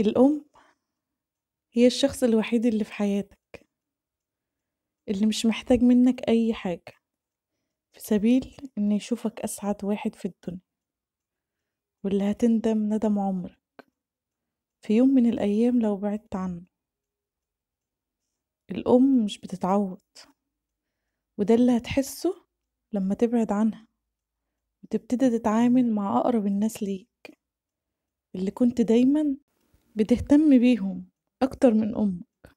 الأم هي الشخص الوحيد اللي في حياتك اللي مش محتاج منك أي حاجة في سبيل إن يشوفك أسعد واحد في الدنيا واللي هتندم ندم عمرك في يوم من الأيام لو بعدت عنه الأم مش بتتعوض وده اللي هتحسه لما تبعد عنها وتبتدي تتعامل مع أقرب الناس ليك اللي كنت دايما بتهتم بيهم أكتر من أمك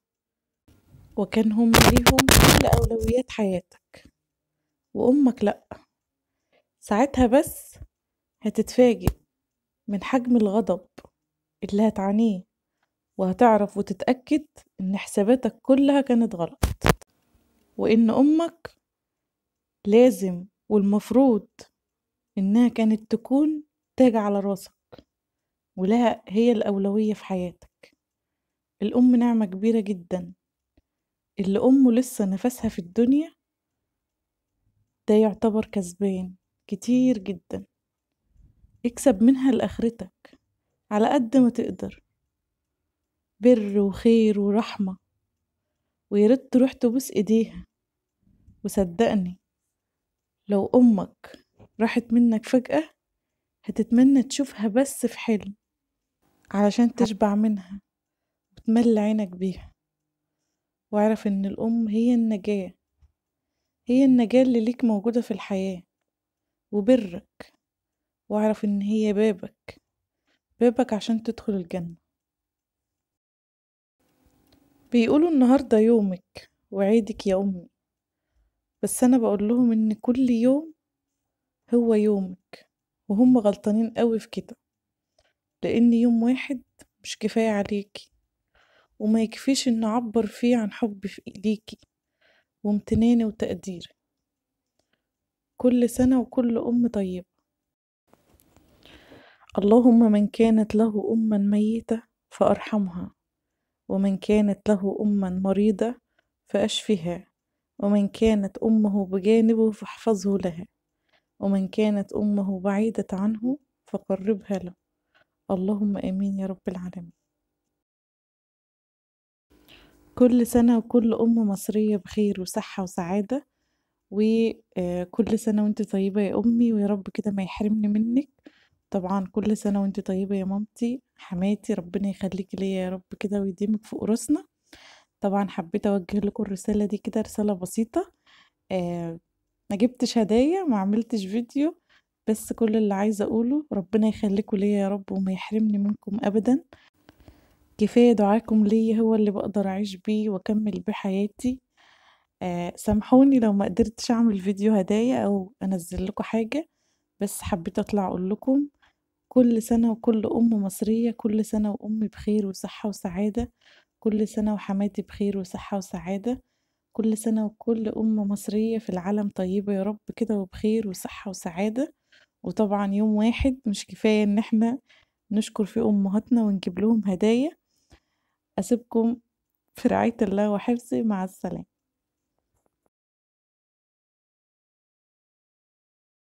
وكان هم ليهم كل أولويات حياتك وأمك لأ ساعتها بس هتتفاجئ من حجم الغضب اللي هتعانيه وهتعرف وتتأكد إن حساباتك كلها كانت غلط وإن أمك لازم والمفروض إنها كانت تكون تاج على راسك ولها هي الأولوية في حياتك الأم نعمة كبيرة جدا اللي أمه لسه نفسها في الدنيا ده يعتبر كسبان كتير جدا اكسب منها لآخرتك على قد ما تقدر بر وخير ورحمة وياريت تروح تبوس ايديها وصدقني لو امك راحت منك فجأة هتتمنى تشوفها بس في حلم علشان تشبع منها وتملي عينك بيها واعرف ان الام هي النجاة هي النجاة اللي ليك موجودة في الحياة وبرك واعرف ان هي بابك بابك عشان تدخل الجنة بيقولوا النهاردة يومك وعيدك يا أمي بس أنا بقول لهم إن كل يوم هو يومك وهم غلطانين قوي في كده لأن يوم واحد مش كفاية عليكي وما يكفيش إن أعبر فيه عن حبي ليكي وامتناني وتقديري كل سنة وكل أم طيبة اللهم من كانت له أما ميتة فأرحمها ومن كانت له أما مريضة فأشفها ومن كانت أمه بجانبه فاحفظه لها ومن كانت أمه بعيدة عنه فقربها له اللهم آمين يا رب العالمين كل سنة وكل أم مصرية بخير وصحة وسعادة وكل آه، سنة وانت طيبة يا أمي ويا رب كده ما يحرمني منك طبعا كل سنة وانت طيبة يا مامتي حماتي ربنا يخليك ليا يا رب كده ويديمك في راسنا طبعا حبيت أوجه لكم الرسالة دي كده رسالة بسيطة آه، ما جبتش هدايا ما عملتش فيديو بس كل اللي عايزة أقوله ربنا يخليكم ليا يا رب وما يحرمني منكم أبدا كفاية دعاكم ليا هو اللي بقدر أعيش بيه وأكمل بيه حياتي آه سامحوني لو ما قدرتش أعمل فيديو هدايا أو أنزل لكم حاجة بس حبيت أطلع أقول لكم كل سنة وكل أم مصرية كل سنة وأم بخير وصحة وسعادة كل سنة وحماتي بخير وصحة وسعادة كل سنة وكل أم مصرية في العالم طيبة يا رب كده وبخير وصحة وسعادة وطبعا يوم واحد مش كفاية ان احنا نشكر فيه امهاتنا ونجيب لهم هدايا اسيبكم في رعاية الله وحفظه مع السلامة